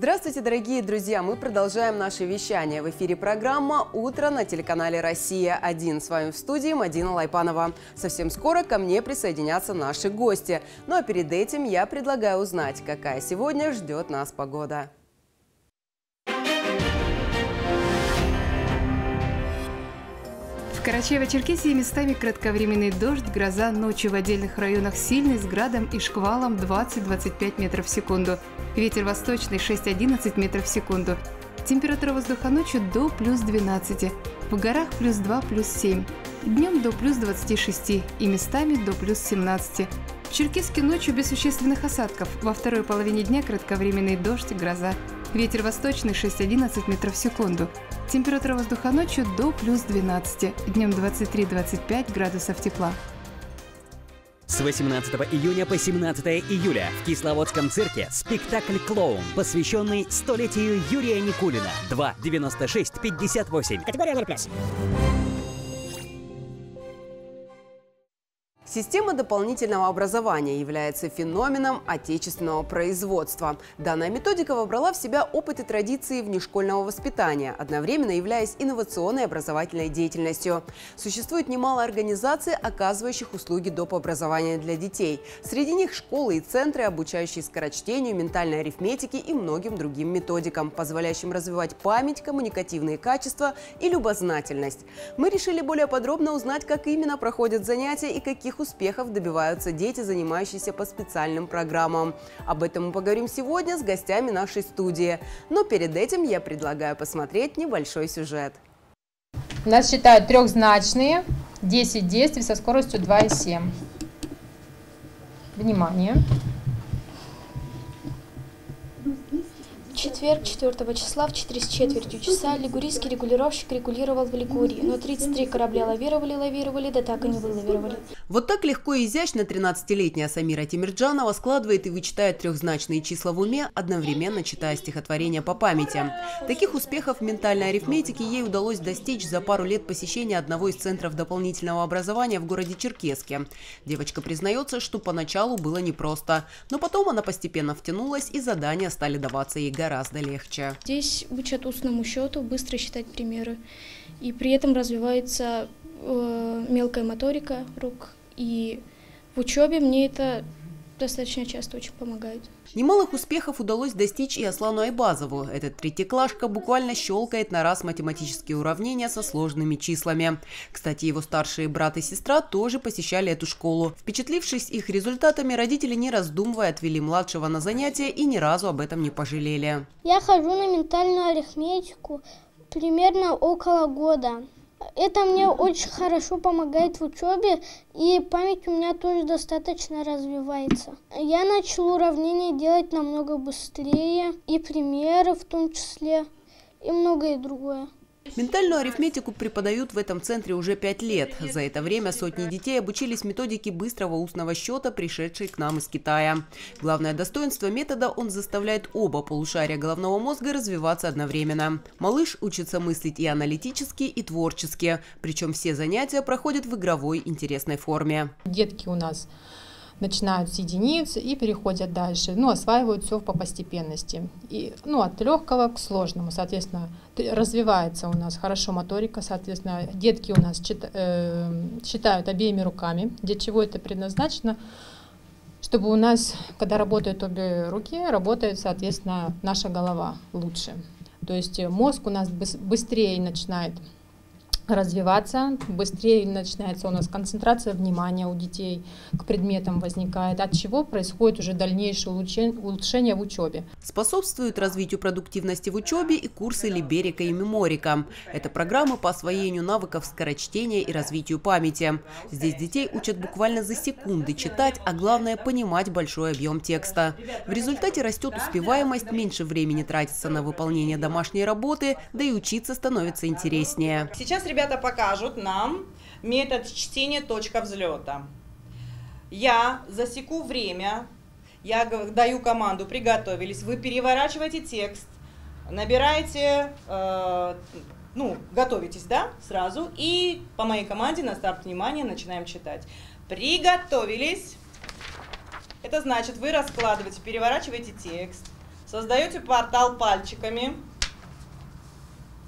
Здравствуйте, дорогие друзья! Мы продолжаем наше вещание. В эфире программа «Утро» на телеканале «Россия-1». С вами в студии Мадина Лайпанова. Совсем скоро ко мне присоединятся наши гости. Ну а перед этим я предлагаю узнать, какая сегодня ждет нас погода. Карачаево-Черкесии местами кратковременный дождь, гроза ночью в отдельных районах сильный с градом и шквалом 20-25 метров в секунду. Ветер восточный 6-11 метров в секунду. Температура воздуха ночью до плюс 12. В горах плюс 2, плюс 7. Днем до плюс 26 и местами до плюс 17. В Черкеске ночью без существенных осадков. Во второй половине дня кратковременный дождь гроза. Ветер восточный 6-11 метров в секунду. Температура воздуха ночью до плюс 12, днем 23-25 градусов тепла. С 18 июня по 17 июля в Кисловодском цирке спектакль «Клоун», посвященный столетию Юрия Никулина. 2.96.58. Категория 0+. Система дополнительного образования является феноменом отечественного производства. Данная методика вобрала в себя опыт и традиции внешкольного воспитания, одновременно являясь инновационной образовательной деятельностью. Существует немало организаций, оказывающих услуги доп. образования для детей. Среди них школы и центры, обучающие скорочтению, ментальной арифметике и многим другим методикам, позволяющим развивать память, коммуникативные качества и любознательность. Мы решили более подробно узнать, как именно проходят занятия и каких каких успехов добиваются дети, занимающиеся по специальным программам. Об этом мы поговорим сегодня с гостями нашей студии. Но перед этим я предлагаю посмотреть небольшой сюжет. Нас считают трехзначные 10 действий со скоростью 2,7. Внимание! Внимание! четверг, 4 числа в 4 с четвертью часа лигурийский регулировщик регулировал в Лигурии, но 33 корабля лавировали, лавировали, да так и не вылавировали. Вот так легко и изящно 13-летняя Самира Тимирджанова складывает и вычитает трехзначные числа в уме, одновременно читая стихотворение по памяти. Таких успехов в ментальной арифметике ей удалось достичь за пару лет посещения одного из центров дополнительного образования в городе Черкеске. Девочка признается, что поначалу было непросто, но потом она постепенно втянулась и задания стали даваться ей гораздо гораздо легче. Здесь учат устному счету, быстро считать примеры, и при этом развивается э, мелкая моторика рук. И в учебе мне это достаточно часто очень помогают. Немалых успехов удалось достичь и Аслану Айбазову. Этот третьеклашка буквально щелкает на раз математические уравнения со сложными числами. Кстати, его старшие брат и сестра тоже посещали эту школу. Впечатлившись их результатами, родители, не раздумывая, отвели младшего на занятия и ни разу об этом не пожалели. Я хожу на ментальную арифметику примерно около года это мне очень хорошо помогает в учебе, и память у меня тоже достаточно развивается. Я начал уравнения делать намного быстрее, и примеры в том числе, и многое другое. Ментальную арифметику преподают в этом центре уже пять лет. За это время сотни детей обучились методике быстрого устного счета, пришедшей к нам из Китая. Главное достоинство метода – он заставляет оба полушария головного мозга развиваться одновременно. Малыш учится мыслить и аналитически, и творчески. Причем все занятия проходят в игровой интересной форме. Детки у нас начинают с единиц и переходят дальше, ну, осваивают все по постепенности. И, ну, от легкого к сложному, соответственно, развивается у нас хорошо моторика, соответственно, детки у нас чит, э, читают обеими руками, для чего это предназначено, чтобы у нас, когда работают обе руки, работает, соответственно, наша голова лучше. То есть э, мозг у нас быстрее начинает развиваться, быстрее начинается у нас концентрация внимания у детей к предметам возникает, от чего происходит уже дальнейшее улучшение в учебе. Способствуют развитию продуктивности в учебе и курсы Либерика и Меморика. Это программы по освоению навыков скорочтения и развитию памяти. Здесь детей учат буквально за секунды читать, а главное понимать большой объем текста. В результате растет успеваемость, меньше времени тратится на выполнение домашней работы, да и учиться становится интереснее. Сейчас ребята ребята покажут нам метод чтения точка взлета. Я засеку время, я даю команду, приготовились, вы переворачиваете текст, набираете, э, ну, готовитесь, да, сразу, и по моей команде на старт внимания начинаем читать. Приготовились. Это значит, вы раскладываете, переворачиваете текст, создаете портал пальчиками.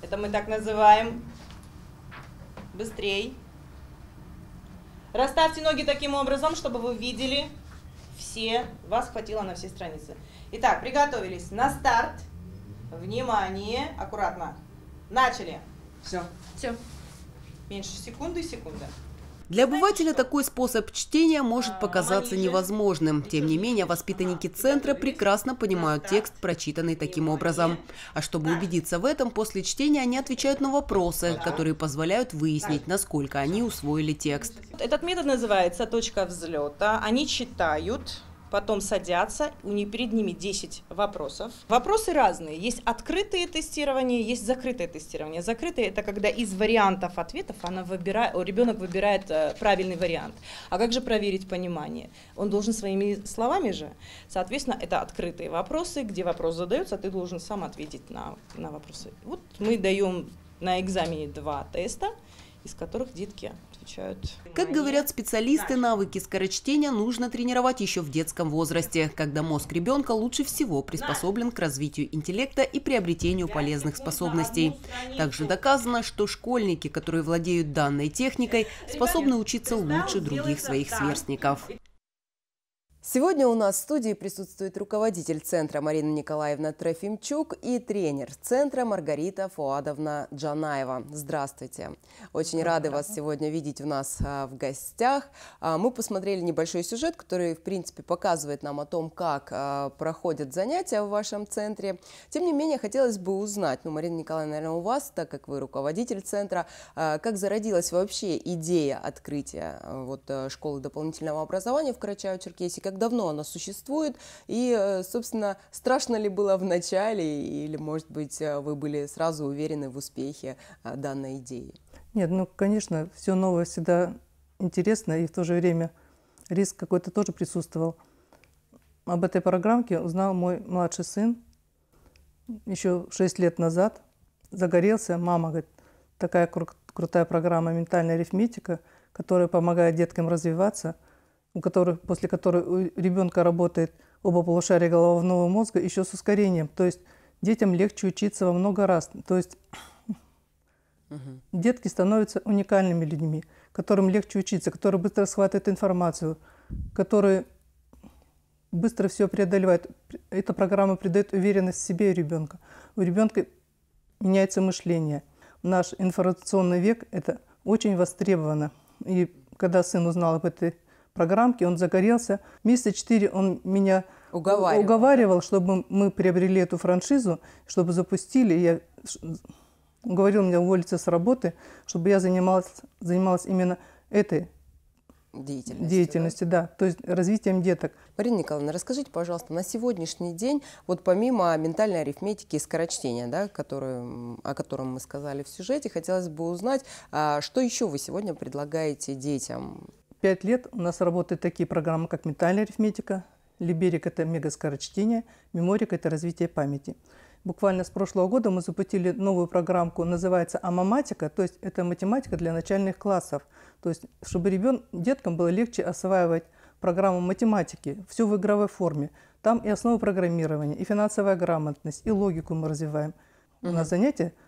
Это мы так называем Быстрей. Расставьте ноги таким образом, чтобы вы видели все, вас хватило на все страницы. Итак, приготовились. На старт. Внимание. Аккуратно. Начали. Все. Все. Меньше секунды и секунда. Для обывателя такой способ чтения может показаться невозможным. Тем не менее, воспитанники центра прекрасно понимают текст, прочитанный таким образом. А чтобы убедиться в этом, после чтения они отвечают на вопросы, которые позволяют выяснить, насколько они усвоили текст. Этот метод называется «точка взлета». Они читают потом садятся, у них перед ними 10 вопросов. Вопросы разные. Есть открытые тестирования, есть закрытые тестирования. Закрытые это когда из вариантов ответов она выбирает, ребенок э, выбирает правильный вариант. А как же проверить понимание? Он должен своими словами же. Соответственно, это открытые вопросы, где вопрос задается, а ты должен сам ответить на, на вопросы. Вот мы даем на экзамене два теста из которых детки отвечают. Как говорят специалисты, навыки скорочтения нужно тренировать еще в детском возрасте, когда мозг ребенка лучше всего приспособлен к развитию интеллекта и приобретению полезных способностей. Также доказано, что школьники, которые владеют данной техникой, способны учиться лучше других своих сверстников. Сегодня у нас в студии присутствует руководитель центра Марина Николаевна Трофимчук и тренер центра Маргарита Фуадовна Джанаева. Здравствуйте. Очень рады вас сегодня видеть у нас а, в гостях. А, мы посмотрели небольшой сюжет, который, в принципе, показывает нам о том, как а, проходят занятия в вашем центре. Тем не менее, хотелось бы узнать, ну, Марина Николаевна, наверное, у вас, так как вы руководитель центра, как зародилась вообще идея открытия вот, э, школы дополнительного образования в Карачаево-Черкесии, как давно она существует, и, э, собственно, страшно ли было в начале, или, может быть, э, вы были сразу уверены в успехе э, данной идеи? Нет, ну, конечно, все новое всегда интересно, и в то же время риск какой-то тоже присутствовал. Об этой программке узнал мой младший сын еще 6 лет назад. Загорелся, мама говорит, такая кру- крутая программа «Ментальная арифметика», которая помогает деткам развиваться – у которых, после которой у ребенка работает оба полушария головного мозга, еще с ускорением. То есть детям легче учиться во много раз. То есть угу. детки становятся уникальными людьми, которым легче учиться, которые быстро схватывают информацию, которые быстро все преодолевают. Эта программа придает уверенность в себе и ребенка. У ребенка меняется мышление. Наш информационный век – это очень востребовано. И когда сын узнал об этой программки, он загорелся. Месяца четыре он меня уговаривал, уговаривал чтобы мы приобрели эту франшизу, чтобы запустили. Я уговорил меня уволиться с работы, чтобы я занималась, занималась именно этой деятельностью. Деятельности, да? да, то есть развитием деток. Марина Николаевна, расскажите, пожалуйста, на сегодняшний день, вот помимо ментальной арифметики и скорочтения, да, которую, о котором мы сказали в сюжете, хотелось бы узнать, а, что еще вы сегодня предлагаете детям Пять лет у нас работают такие программы, как ментальная арифметика, Либерик – это мегаскорочтение, Меморик – это развитие памяти. Буквально с прошлого года мы запустили новую программку, называется «Амаматика», то есть это математика для начальных классов. То есть, чтобы ребен, деткам было легче осваивать программу математики, все в игровой форме. Там и основы программирования, и финансовая грамотность, и логику мы развиваем. Угу. У нас занятия –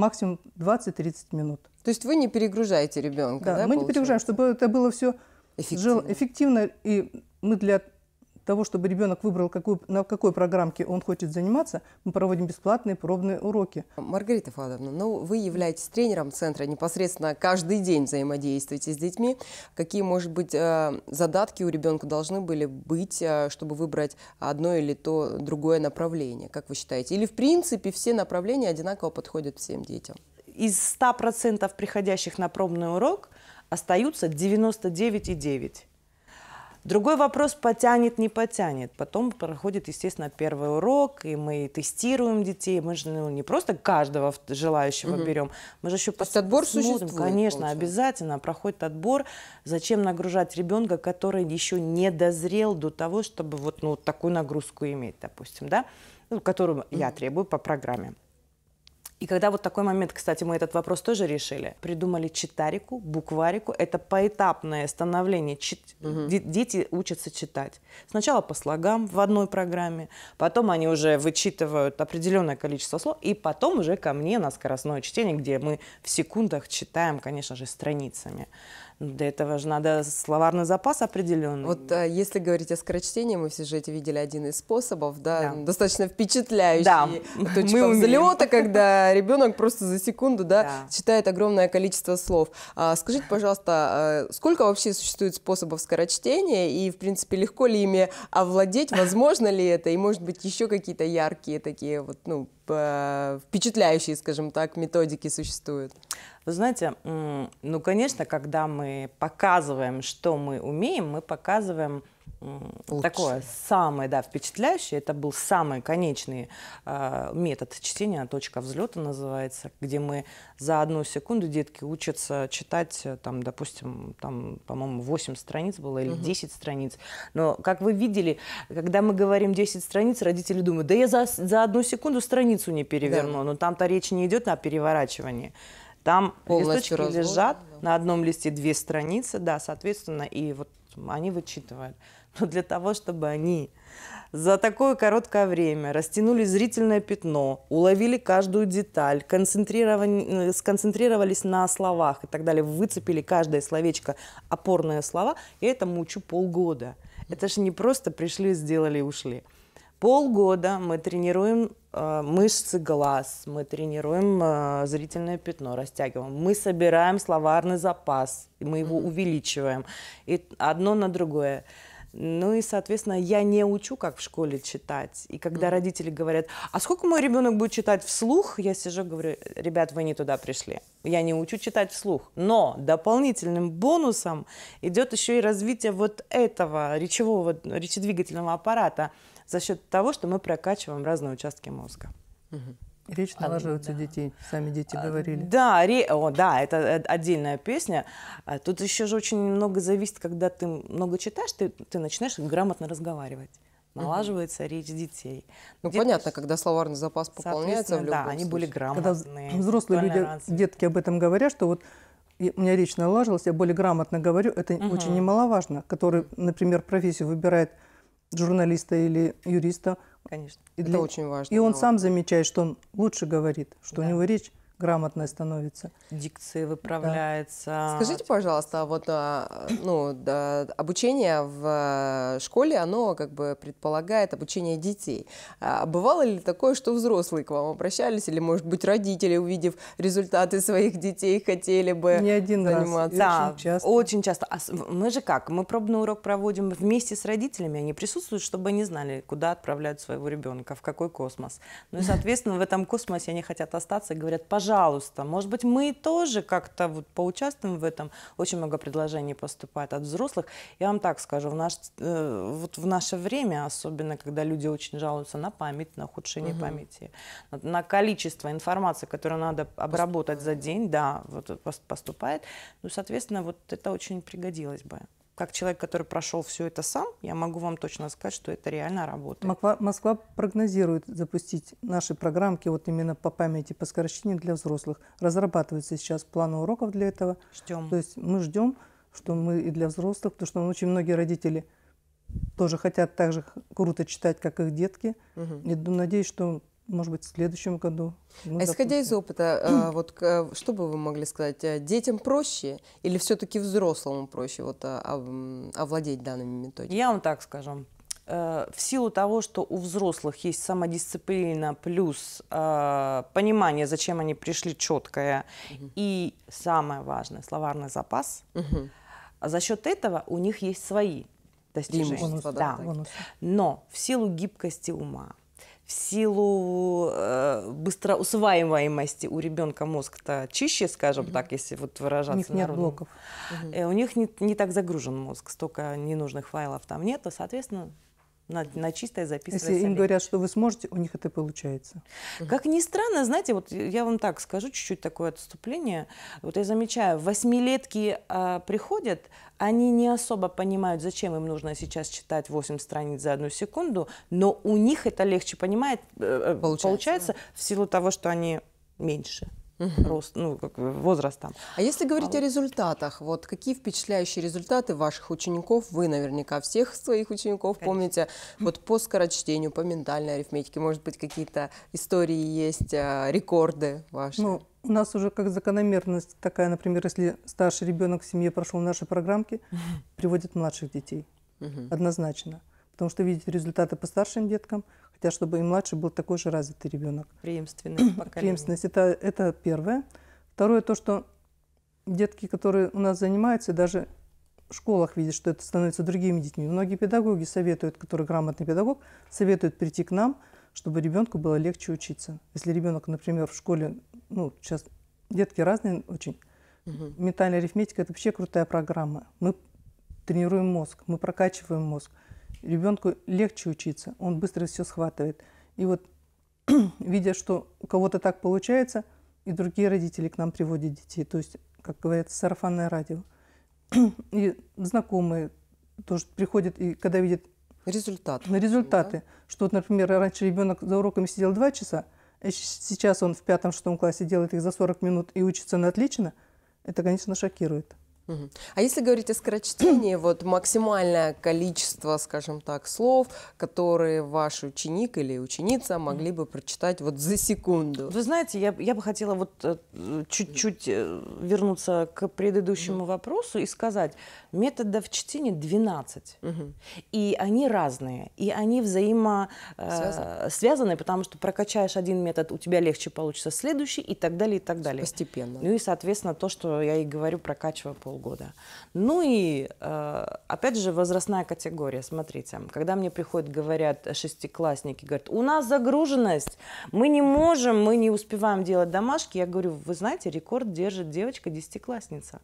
максимум 20-30 минут. То есть вы не перегружаете ребенка? Да, да мы получается? не перегружаем, чтобы это было все эффективно. эффективно. И мы для того, чтобы ребенок выбрал, какую, на какой программке он хочет заниматься, мы проводим бесплатные пробные уроки. Маргарита Фадовна, ну вы являетесь тренером центра, непосредственно каждый день взаимодействуете с детьми. Какие, может быть, э, задатки у ребенка должны были быть, э, чтобы выбрать одно или то другое направление, как вы считаете? Или, в принципе, все направления одинаково подходят всем детям? Из 100% приходящих на пробный урок остаются 99,9%. Другой вопрос, потянет, не потянет. Потом проходит, естественно, первый урок, и мы тестируем детей. Мы же ну, не просто каждого желающего угу. берем, мы же еще То отбор существует? Конечно, получается. обязательно проходит отбор. Зачем нагружать ребенка, который еще не дозрел до того, чтобы вот ну, такую нагрузку иметь, допустим, да? ну, которую mm я требую по программе. И когда вот такой момент, кстати, мы этот вопрос тоже решили, придумали читарику, букварику, это поэтапное становление. Чит... Угу. Дети учатся читать. Сначала по слогам в одной программе, потом они уже вычитывают определенное количество слов, и потом уже ко мне на скоростное чтение, где мы в секундах читаем, конечно же, страницами. Для этого же надо словарный запас определенный. Вот а, если говорить о скорочтении, мы все же эти видели один из способов, да, да. достаточно впечатляющий. Да. мы взлета, когда ребенок просто за секунду, да, да. читает огромное количество слов. А, скажите, пожалуйста, а, сколько вообще существует способов скорочтения и, в принципе, легко ли ими овладеть, возможно ли это, и, может быть, еще какие-то яркие такие вот, ну, Типа, впечатляющие, скажем так, методики существуют? Вы знаете, ну, конечно, когда мы показываем, что мы умеем, мы показываем Лучше. Такое самое, да, впечатляющее. Это был самый конечный э, метод чтения, точка взлета называется, где мы за одну секунду детки учатся читать, э, там, допустим, там, по-моему, 8 страниц было или угу. страниц. Но, как вы видели, когда мы говорим 10 страниц, родители думают, да я за, за одну секунду страницу не переверну, да. но там-то речь не идет о переворачивании. Там Полностью листочки разложен, лежат, да. на одном листе две страницы, да, соответственно, и вот они вычитывают. но для того, чтобы они за такое короткое время растянули зрительное пятно, уловили каждую деталь, концентрировали, э, сконцентрировались на словах и так далее, выцепили каждое словечко, опорные слова, я этому учу полгода. Это же не просто пришли, сделали и ушли. Полгода мы тренируем э, мышцы глаз, мы тренируем э, зрительное пятно, растягиваем. Мы собираем словарный запас, мы его увеличиваем. И одно на другое. Ну и, соответственно, я не учу, как в школе читать. И когда mm. родители говорят, а сколько мой ребенок будет читать вслух, я сижу и говорю, ребят, вы не туда пришли. Я не учу читать вслух. Но дополнительным бонусом идет еще и развитие вот этого речевого, речедвигательного аппарата за счет того, что мы прокачиваем разные участки мозга. Mm-hmm. Речь налаживается а, да. у детей, сами дети а, говорили. Да, ре... О, да, это отдельная песня. А тут еще же очень много зависит, когда ты много читаешь, ты, ты начинаешь грамотно разговаривать. Налаживается угу. речь детей. Ну, Дет... понятно, когда словарный запас пополняется в любом Да, случае. они были грамотные. Когда взрослые люди, разные. детки об этом говорят, что вот и у меня речь налажилась, я более грамотно говорю, это угу. очень немаловажно. Который, например, профессию выбирает журналиста или юриста – Конечно. И для... Это очень важно. И он сам замечает, что он лучше говорит, что да. у него речь грамотной становится. Дикция выправляется. Да. Скажите, пожалуйста, а вот а, ну, да, обучение в э, школе, оно как бы предполагает обучение детей. А бывало ли такое, что взрослые к вам обращались, или, может быть, родители, увидев результаты своих детей, хотели бы Не один заниматься? Раз. Да, очень часто. Очень часто. А мы же как? Мы пробный урок проводим вместе с родителями, они присутствуют, чтобы они знали, куда отправляют своего ребенка, в какой космос. Ну и, соответственно, в этом космосе они хотят остаться и говорят, пожалуйста, пожалуйста. Может быть, мы тоже как-то вот поучаствуем в этом. Очень много предложений поступает от взрослых. Я вам так скажу, в, наш, э, вот в наше время, особенно когда люди очень жалуются на память, на ухудшение угу. памяти, на, на количество информации, которую надо обработать поступает. за день, да, вот поступает, ну, соответственно, вот это очень пригодилось бы как человек, который прошел все это сам, я могу вам точно сказать, что это реально работает. Москва, Москва прогнозирует запустить наши программки вот именно по памяти, по сокращению для взрослых. Разрабатывается сейчас план уроков для этого. Ждем. То есть мы ждем, что мы и для взрослых, потому что очень многие родители тоже хотят так же круто читать, как их детки. Угу. И надеюсь, что может быть, в следующем году. Ну, а исходя допустим. из опыта, э, вот э, что бы вы могли сказать, э, детям проще или все-таки взрослому проще вот, овладеть данными методиками? Я вам так скажу. В силу того, что у взрослых есть самодисциплина плюс э, понимание, зачем они пришли, четкое, угу. и самое важное, словарный запас, угу. за счет этого у них есть свои достижения. Бонус, да. Бонус. Но в силу гибкости ума, в силу э, быстро усваиваемости у ребенка мозг-то чище, скажем mm-hmm. так, если вот выражаться. У них нет блоков. Mm-hmm. Э, у них не, не так загружен мозг, столько ненужных файлов там нет, соответственно, на, на чистое записывать. Если им говорят, что вы сможете, у них это получается. Как ни странно, знаете, вот я вам так скажу, чуть-чуть такое отступление. Вот я замечаю, восьмилетки а, приходят, они не особо понимают, зачем им нужно сейчас читать 8 страниц за одну секунду, но у них это легче понимает, э, э, получается, получается да. в силу того, что они меньше угу. рост, ну, как возрастом. А если говорить а о результатах, вот какие впечатляющие результаты ваших учеников? Вы наверняка всех своих учеников Конечно. помните. Вот по скорочтению, по ментальной арифметике, может быть, какие-то истории есть, а, рекорды ваши? Ну, у нас уже как закономерность такая, например, если старший ребенок в семье прошел наши программки, приводит младших детей. Однозначно. Потому что видеть результаты по старшим деткам, хотя чтобы и младший был такой же развитый ребенок. Преемственность поколения. Преемственность это, это первое. Второе то, что детки, которые у нас занимаются, даже в школах видят, что это становится другими детьми. Многие педагоги советуют, который грамотный педагог, советуют прийти к нам, чтобы ребенку было легче учиться. Если ребенок, например, в школе, ну, сейчас детки разные очень, угу. метальная арифметика – это вообще крутая программа. Мы тренируем мозг, мы прокачиваем мозг ребенку легче учиться, он быстро все схватывает. И вот, видя, что у кого-то так получается, и другие родители к нам приводят детей, то есть, как говорят, сарафанное радио. и знакомые тоже приходят, и когда видят Результат. На результаты. Да? Что, например, раньше ребенок за уроками сидел два часа, а сейчас он в пятом-шестом классе делает их за 40 минут и учится на отлично, это, конечно, шокирует. А если говорить о скорочтении, вот максимальное количество, скажем так, слов, которые ваш ученик или ученица могли бы прочитать вот за секунду? Вы знаете, я, я бы хотела вот э, чуть-чуть э, вернуться к предыдущему вопросу и сказать, методов чтения 12, и они разные, и они взаимосвязаны, э, потому что прокачаешь один метод, у тебя легче получится следующий и так далее, и так далее. Постепенно. Ну и, соответственно, то, что я и говорю, прокачивая пол года. Ну и, э, опять же, возрастная категория. Смотрите, когда мне приходят, говорят, шестиклассники, говорят, у нас загруженность, мы не можем, мы не успеваем делать домашки. Я говорю, вы знаете, рекорд держит девочка десятиклассница.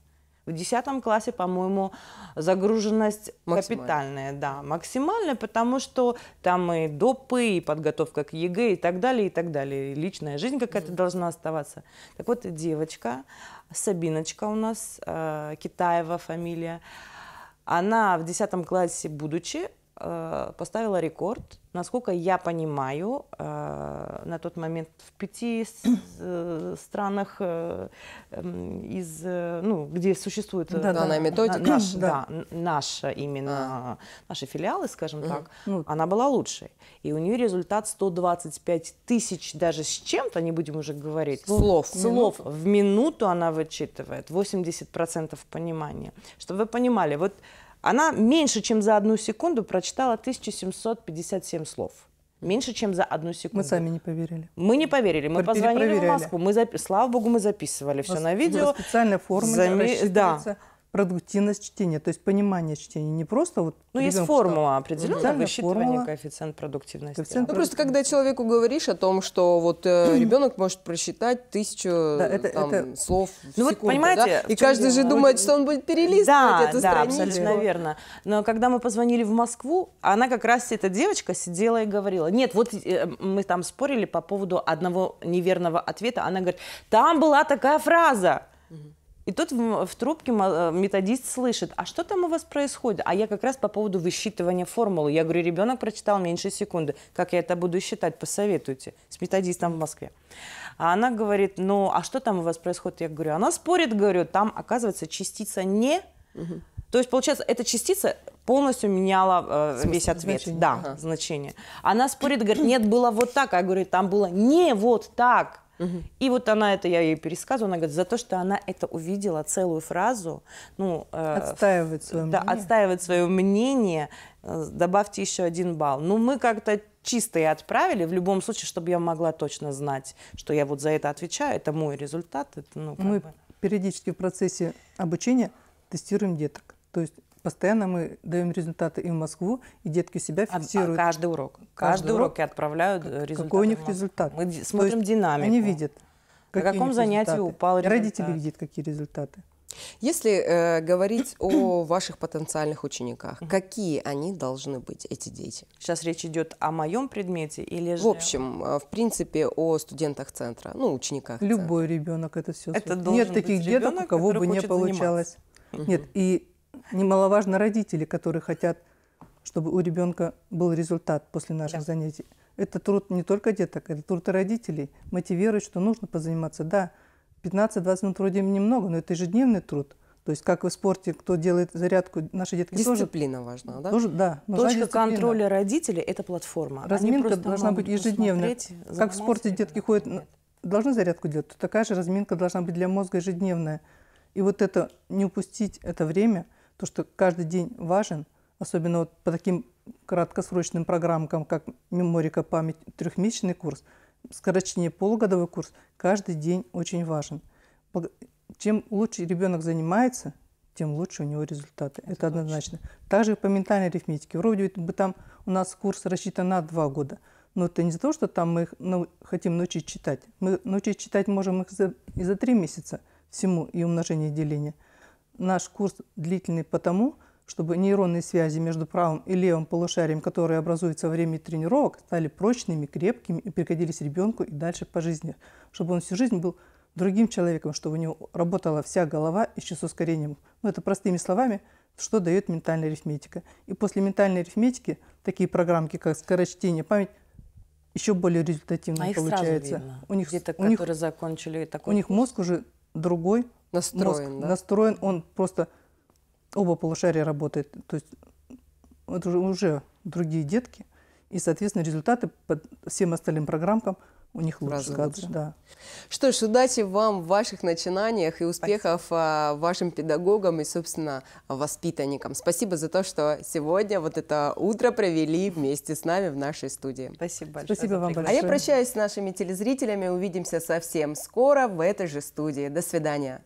В 10 классе, по-моему, загруженность капитальная, да, максимальная, потому что там и допы, и подготовка к ЕГЭ, и так далее, и так далее. И личная жизнь какая-то mm-hmm. должна оставаться. Так вот, девочка, Сабиночка у нас, э, Китаева фамилия, она в 10 классе, будучи, Э, поставила рекорд, насколько я понимаю, э, на тот момент в пяти э, странах эм, из, ну, где существует да, данная да, методика, на, наша, да. да, наша именно а. наши филиалы, скажем угу. так, ну, она была лучшей, и у нее результат 125 тысяч даже с чем-то, не будем уже говорить слов, слов в минуту она вычитывает, 80 процентов понимания, чтобы вы понимали, вот она меньше, чем за одну секунду прочитала 1757 слов. Меньше, чем за одну секунду. Мы сами не поверили. Мы не поверили. Мы позвонили в Москву. Мы зап... Слава богу, мы записывали все на видео. Специальная форма. Зами... Да продуктивность чтения, то есть понимание чтения, не просто вот. Ну есть формула определенная да, высчитывание формула, коэффициент продуктивности. Коэффициент ну просто когда человеку говоришь о том, что вот э, ребенок может просчитать тысячу да, это, там, это... слов в ну, секунду, вот, понимаете, да? и каждый же думает, что он будет перелистывать да, эту да, страницу. абсолютно верно. Но когда мы позвонили в Москву, она как раз эта девочка сидела и говорила, нет, вот э, мы там спорили по поводу одного неверного ответа, она говорит, там была такая фраза. Угу. И тут в, в трубке э, методист слышит, а что там у вас происходит? А я как раз по поводу высчитывания формулы. Я говорю, ребенок прочитал меньше секунды. Как я это буду считать? Посоветуйте. С методистом в Москве. А она говорит, ну, а что там у вас происходит? Я говорю, она спорит, говорю, там, оказывается, частица «не». Угу. То есть, получается, эта частица полностью меняла э, Смысл, весь ответ. Значение. Да, ага. значение. Она спорит, говорит, нет, было вот так. А я говорю, там было не вот так. И вот она это, я ей пересказываю, она говорит, за то, что она это увидела, целую фразу, ну... Э, отстаивает э, свое да, мнение. отстаивает свое мнение, э, добавьте еще один балл. Ну, мы как-то чисто и отправили, в любом случае, чтобы я могла точно знать, что я вот за это отвечаю, это мой результат. Это, ну, мы бы. периодически в процессе обучения тестируем деток. То есть Постоянно мы даем результаты и в Москву, и детки себя фиксируют. А, а каждый урок? Каждый, каждый урок, и отправляют как, результаты. Какой у них результат? Мы смотрим есть динамику. Они видят. На каком занятии упал результат? Родители видят, какие результаты. Если э, говорить о ваших потенциальных учениках, какие они должны быть, эти дети? Сейчас речь идет о моем предмете или же... В общем, э, в принципе, о студентах центра, ну, учениках Любой центра. ребенок это все. Это Нет таких деток, у кого бы не получалось. Заниматься. Нет, и немаловажно родители, которые хотят, чтобы у ребенка был результат после наших да. занятий. Это труд не только деток, это труд и родителей. Мотивировать, что нужно позаниматься. Да, 15-20 минут вроде немного, но это ежедневный труд. То есть, как в спорте, кто делает зарядку, наши детки дисциплина тоже... Дисциплина важна, да? Тоже, да. Точка дисциплина. контроля родителей – это платформа. Разминка должна быть ежедневной. Как в спорте детки ходят, нет. должны зарядку делать, то такая же разминка должна быть для мозга ежедневная. И вот это, не упустить это время, то, что каждый день важен, особенно вот по таким краткосрочным программкам, как меморика память, трехмесячный курс, скорочнее полугодовой курс, каждый день очень важен. Чем лучше ребенок занимается, тем лучше у него результаты. Это, Это однозначно. Также по ментальной арифметике. Вроде бы там у нас курс рассчитан на два года. Но это не за то, что там мы их нау хотим научить читать. Мы научить читать можем их за, и за три месяца всему, и умножение, и деления. Наш курс длительный потому, чтобы нейронные связи между правым и левым полушарием, которые образуются во время тренировок, стали прочными, крепкими и пригодились ребенку и дальше по жизни, чтобы он всю жизнь был другим человеком, чтобы у него работала вся голова еще с ускорением. Ну, это простыми словами, что дает ментальная арифметика. И после ментальной арифметики такие программки, как скорочтение, память, еще более результативно а получается. сразу видно. У них, Деток, у них, закончили такой у них мозг уже другой, настроен, мозг да? настроен, он просто оба полушария работает. То есть это уже другие детки, и, соответственно, результаты по всем остальным программкам у них лучше. лучше. Да. Что ж, удачи вам в ваших начинаниях и успехов Спасибо. А, вашим педагогам и, собственно, воспитанникам. Спасибо за то, что сегодня вот это утро провели вместе с нами в нашей студии. Спасибо большое. Спасибо вам большое. А я прощаюсь с нашими телезрителями. Увидимся совсем скоро в этой же студии. До свидания.